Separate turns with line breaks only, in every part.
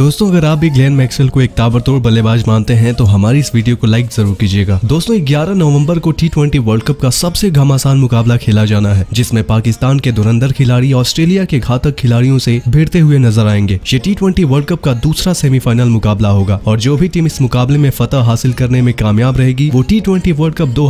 दोस्तों अगर आप भी ग्लेन मैक्सवेल को एक ताबड़तोड़ बल्लेबाज मानते हैं तो हमारी इस वीडियो को लाइक जरूर कीजिएगा दोस्तों 11 नवंबर को टी वर्ल्ड कप का सबसे घमासान मुकाबला खेला जाना है जिसमें पाकिस्तान के धुरंधर खिलाड़ी ऑस्ट्रेलिया के घातक खिलाड़ियों से भिड़ते हुए नजर आएंगे ये टी वर्ल्ड कप का दूसरा सेमीफाइनल मुकाबला होगा और जो भी टीम इस मुकाबले में फतह हासिल करने में कामयाब रहेगी वो टी वर्ल्ड कप दो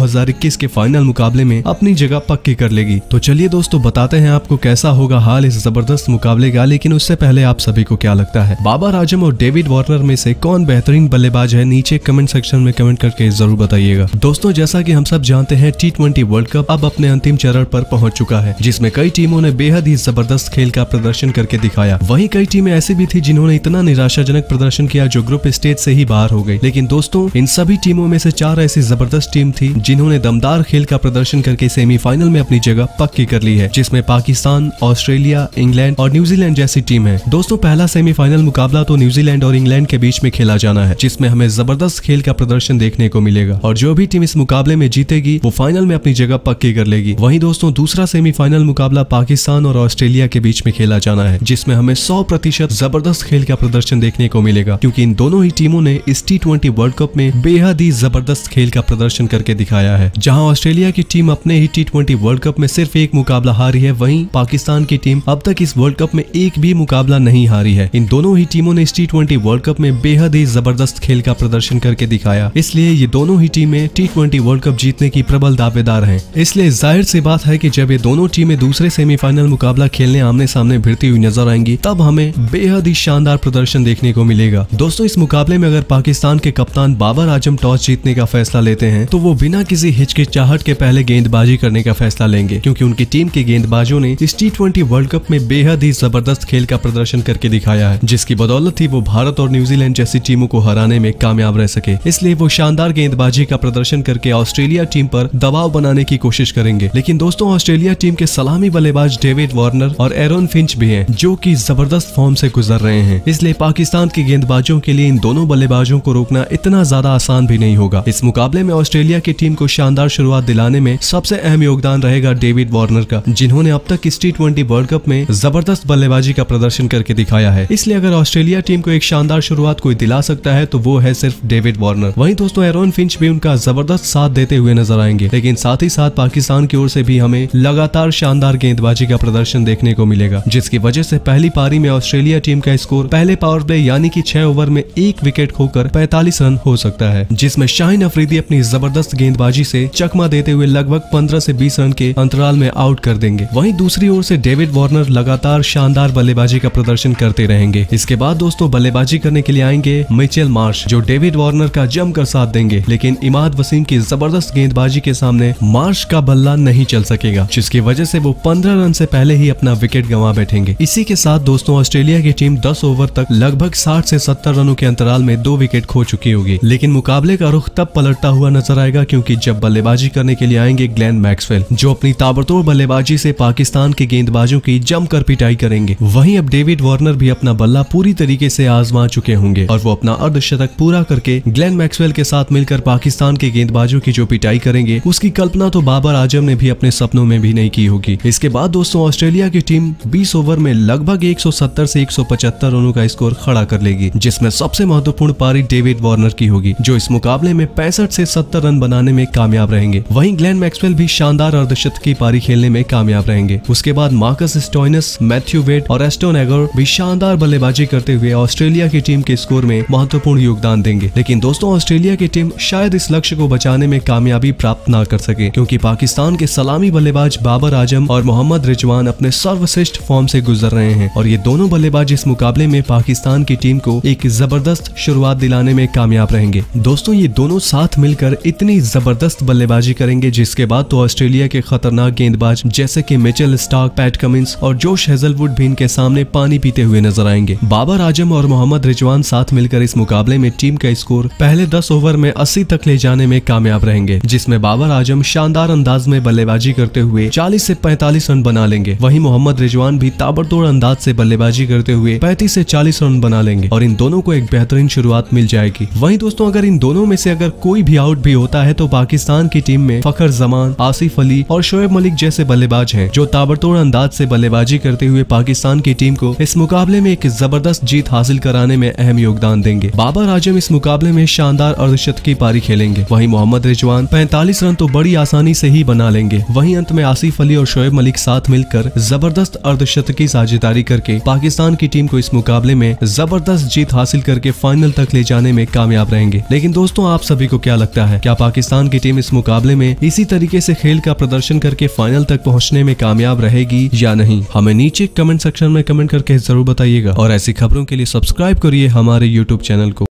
के फाइनल मुकाबले में अपनी जगह पक्की कर लेगी तो चलिए दोस्तों बताते हैं आपको कैसा होगा हाल इस जबरदस्त मुकाबले का लेकिन उससे पहले आप सभी को क्या लगता है बाबा आजम और डेविड वार्नर में से कौन बेहतरीन बल्लेबाज है नीचे कमेंट सेक्शन में कमेंट करके जरूर बताइएगा दोस्तों जैसा कि हम सब जानते हैं टी ट्वेंटी वर्ल्ड कप अब अपने अंतिम चरण पर पहुंच चुका है जिसमें कई टीमों ने बेहद ही जबरदस्त खेल का प्रदर्शन करके दिखाया वही कई टीमें ऐसी भी थी जिन्होंने इतना निराशाजनक प्रदर्शन किया जो ग्रुप स्टेज से ही बाहर हो गयी लेकिन दोस्तों इन सभी टीमों में से चार ऐसी जबरदस्त टीम थी जिन्होंने दमदार खेल का प्रदर्शन करके सेमीफाइनल में अपनी जगह पक्की कर ली है जिसमे पाकिस्तान ऑस्ट्रेलिया इंग्लैंड और न्यूजीलैंड जैसी टीम है दोस्तों पहला सेमीफाइनल मुकाबला तो तो न्यूजीलैंड और इंग्लैंड के बीच में खेला जाना है जिसमें हमें जबरदस्त खेल का प्रदर्शन देखने को मिलेगा और जो भी टीम इस मुकाबले में जीतेगी वो फाइनल में अपनी जगह पक्की कर लेगी वही दोस्तों दूसरा सेमीफाइनल मुकाबला पाकिस्तान और ऑस्ट्रेलिया के बीच में खेला जाना है जिसमें हमें सौ प्रतिशत जबरदस्त खेल का प्रदर्शन देखने को मिलेगा क्योंकि इन दोनों ही टीमों ने इस टी वर्ल्ड कप में बेहद ही जबरदस्त खेल का प्रदर्शन करके दिखाया है जहां ऑस्ट्रेलिया की टीम अपने ही टी वर्ल्ड कप में सिर्फ एक मुकाबला हारी है वही पाकिस्तान की टीम अब तक इस वर्ल्ड कप में एक भी मुकाबला नहीं हारी है इन दोनों ही टीमों ने ने इस टी वर्ल्ड कप में बेहद ही जबरदस्त खेल का प्रदर्शन करके दिखाया इसलिए ये दोनों ही टीमें टी वर्ल्ड कप जीतने की प्रबल दावेदार है इसलिए जाहिर सी बात है की जब ये दोनों टीमें दूसरे सेमीफाइनल मुकाबला खेलने आमने सामने भिड़ती हुई नजर आएंगी तब हमें बेहद ही शानदार प्रदर्शन देखने को मिलेगा दोस्तों इस मुकाबले में अगर पाकिस्तान के कप्तान बाबर आजम टॉस जीतने का फैसला लेते हैं तो वो बिना किसी हिचकिचाहट के पहले गेंदबाजी करने का फैसला लेंगे क्योंकि उनकी टीम के गेंदबाजों ने इस टी वर्ल्ड कप में बेहद ही जबरदस्त खेल का प्रदर्शन करके दिखाया है जिसकी बदौलत जरूरत थी वो भारत और न्यूजीलैंड जैसी टीमों को हराने में कामयाब रह सके इसलिए वो शानदार गेंदबाजी का प्रदर्शन करके ऑस्ट्रेलिया टीम पर दबाव बनाने की कोशिश करेंगे लेकिन दोस्तों ऑस्ट्रेलिया टीम के सलामी बल्लेबाज डेविड वार्नर और एरोन फिंच भी हैं जो कि जबरदस्त फॉर्म से गुजर रहे हैं इसलिए पाकिस्तान के गेंदबाजों के लिए इन दोनों बल्लेबाजों को रोकना इतना ज्यादा आसान भी नहीं होगा इस मुकाबले में ऑस्ट्रेलिया की टीम को शानदार शुरुआत दिलाने में सबसे अहम योगदान रहेगा डेविड वार्नर का जिन्होंने अब तक इस टी वर्ल्ड कप में जबरदस्त बल्लेबाजी का प्रदर्शन करके दिखाया है इसलिए अगर ऑस्ट्रेलिया ऑस्ट्रेलिया टीम को एक शानदार शुरुआत कोई दिला सकता है तो वो है सिर्फ डेविड वार्नर वहीं दोस्तों एरोन फिंच भी उनका जबरदस्त साथ देते हुए नजर आएंगे लेकिन साथ ही साथ पाकिस्तान की ओर से भी हमें लगातार शानदार गेंदबाजी का प्रदर्शन देखने को मिलेगा जिसकी वजह से पहली पारी में ऑस्ट्रेलिया टीम का स्कोर पहले पावर प्ले यानी कि छह ओवर में एक विकेट खोकर पैतालीस रन हो सकता है जिसमे शाहिन अफरीदी अपनी जबरदस्त गेंदबाजी से चकमा देते हुए लगभग पंद्रह से बीस रन के अंतराल में आउट कर देंगे वहीं दूसरी ओर से डेविड वार्नर लगातार शानदार बल्लेबाजी का प्रदर्शन करते रहेंगे इसके बाद दोस्तों बल्लेबाजी करने के लिए आएंगे मिचेल मार्श जो डेविड वार्नर का जमकर साथ देंगे लेकिन इमाद वसीम की जबरदस्त गेंदबाजी के सामने मार्श का बल्ला नहीं चल सकेगा जिसकी वजह से वो पंद्रह रन से पहले ही अपना विकेट गंवा बैठेंगे इसी के साथ दोस्तों ऑस्ट्रेलिया की टीम दस ओवर तक लगभग साठ से सत्तर रनों के अंतराल में दो विकेट खो चुकी होगी लेकिन मुकाबले का रुख तब पलटता हुआ नजर आएगा क्योंकि जब बल्लेबाजी करने के लिए आएंगे ग्लैन मैक्सवेल जो अपनी ताबड़तोड़ बल्लेबाजी से पाकिस्तान के गेंदबाजों की जमकर पिटाई करेंगे वही अब डेविड वार्नर भी अपना बल्ला पूरी तरह तरीके से आजमा चुके होंगे और वो अपना अर्धशतक पूरा करके ग्लेन मैक्सवेल के साथ मिलकर पाकिस्तान के गेंदबाजों की जो पिटाई करेंगे उसकी कल्पना तो बाबर आजम ने भी अपने सपनों में भी नहीं की होगी इसके बाद दोस्तों ऑस्ट्रेलिया की टीम बीस ओवर में लगभग एक से पचहत्तर रनों का स्कोर खड़ा कर लेगी जिसमें सबसे महत्वपूर्ण पारी डेविड वार्नर की होगी जो इस मुकाबले में पैंसठ से 70 रन बनाने में कामयाब रहेंगे वहीं ग्लेन मैक्सवेल भी शानदार अर्धशत की पारी खेलने में कामयाब रहेंगे उसके बाद मार्कस स्टोइनस मैथ्यू वेट और एस्टोन एगोर भी शानदार बल्लेबाजी करते हुए ऑस्ट्रेलिया की टीम के स्कोर में महत्वपूर्ण योगदान देंगे लेकिन दोस्तों ऑस्ट्रेलिया की टीम शायद इस लक्ष्य को बचाने में कामयाबी प्राप्त न कर सके क्योंकि पाकिस्तान के सलामी बल्लेबाज बाबर आजम और मोहम्मद रिजवान अपने सर्वश्रेष्ठ फॉर्म से गुजर रहे हैं और ये दोनों बल्लेबाज इस मुकाबले में पाकिस्तान की टीम को एक जबरदस्त शुरुआत दिलाने में कामयाब रहेंगे दोस्तों ये दोनों साथ मिलकर इतनी जबरदस्त बल्लेबाजी करेंगे जिसके बाद तो ऑस्ट्रेलिया के खतरनाक गेंदबाज जैसे की मिचेल स्टार्क पैट कमिंस और जोश हेजलवुड भी इनके सामने पानी पीते हुए नजर आएंगे बाबर आजम और मोहम्मद रिजवान साथ मिलकर इस मुकाबले में टीम का स्कोर पहले दस ओवर में अस्सी तक ले जाने में कामयाब रहेंगे जिसमे बाबर आजम शानदार अंदाज में बल्लेबाजी करते हुए चालीस ऐसी पैंतालीस रन बना लेंगे वही मोहम्मद रिजवान भी ताबड़तोड़ अंदाज ऐसी बल्लेबाजी करते हुए पैंतीस ऐसी चालीस रन बना लेंगे और इन दोनों को एक बेहतरीन शुरुआत मिल जाएगी वही दोस्तों अगर इन दोनों में से अगर कोई भी आउट भी होता है तो पाकिस्तान की टीम में फखर जमान आसिफ अली और शोएब मलिक जैसे बल्लेबाज हैं जो ताबड़तोड़ अंदाज से बल्लेबाजी करते हुए पाकिस्तान की टीम को इस मुकाबले में एक जबरदस्त जीत जीत हासिल कराने में अहम योगदान देंगे बाबर आजम इस मुकाबले में शानदार अर्धशत की पारी खेलेंगे वही मोहम्मद रिजवान पैंतालीस रन तो बड़ी आसानी ऐसी ही बना लेंगे वही अंत में आसिफ अली और शोएब मलिक साथ मिलकर जबरदस्त अर्धशत की साझेदारी करके पाकिस्तान की टीम को इस मुकाबले में जबरदस्त जीत हासिल करके फाइनल तक ले जाने में कामयाब रहेंगे लेकिन दोस्तों आप सभी को क्या लगता है क्या पाकिस्तान की टीम इस मुकाबले में इसी तरीके से खेल का प्रदर्शन करके फाइनल तक पहुंचने में कामयाब रहेगी या नहीं हमें नीचे कमेंट सेक्शन में कमेंट करके जरूर बताइएगा और ऐसी खबरों के लिए सब्सक्राइब करिए हमारे यूट्यूब चैनल को